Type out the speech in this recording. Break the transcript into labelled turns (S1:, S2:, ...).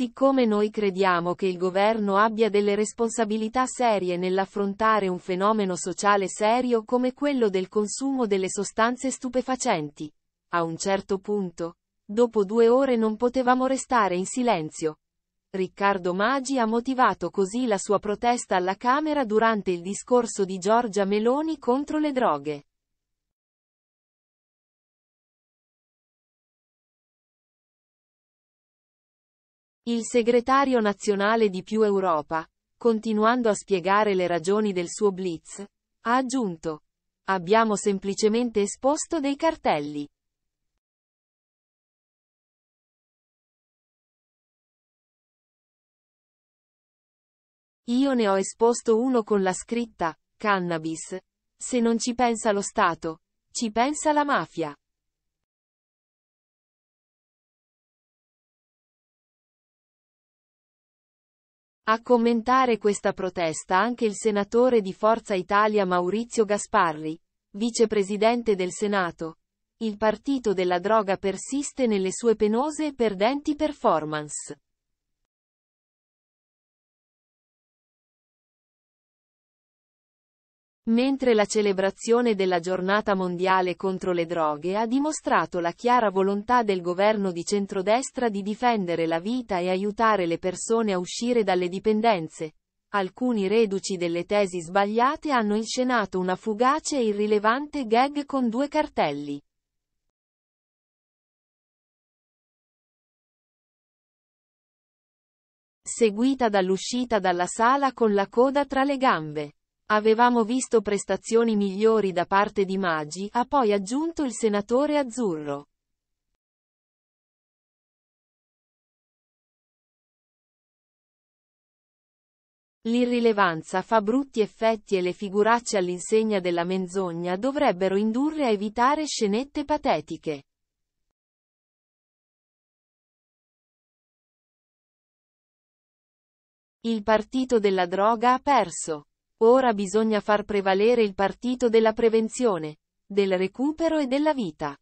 S1: Siccome noi crediamo che il governo abbia delle responsabilità serie nell'affrontare un fenomeno sociale serio come quello del consumo delle sostanze stupefacenti, a un certo punto, dopo due ore non potevamo restare in silenzio. Riccardo Maggi ha motivato così la sua protesta alla Camera durante il
S2: discorso di Giorgia Meloni contro le droghe. Il segretario nazionale di Più Europa, continuando a spiegare le ragioni del suo blitz, ha aggiunto. Abbiamo semplicemente esposto dei cartelli. Io ne ho esposto uno con la scritta, cannabis. Se non ci pensa lo Stato, ci pensa la mafia. A commentare questa protesta anche il senatore
S1: di Forza Italia Maurizio Gasparri, vicepresidente del Senato.
S2: Il partito della droga persiste nelle sue penose e perdenti performance. Mentre la celebrazione della giornata mondiale contro le droghe
S1: ha dimostrato la chiara volontà del governo di centrodestra di difendere la vita e aiutare le persone a uscire dalle dipendenze, alcuni reduci delle tesi
S2: sbagliate hanno inscenato una fugace e irrilevante gag con due cartelli. Seguita dall'uscita dalla sala con la coda tra le gambe.
S1: Avevamo visto prestazioni migliori da parte di Maggi, ha poi aggiunto il senatore
S2: azzurro. L'irrilevanza fa brutti effetti
S1: e le figuracce all'insegna della menzogna dovrebbero indurre a evitare scenette
S2: patetiche. Il partito della droga ha perso. Ora bisogna far prevalere il partito della prevenzione, del recupero e della vita.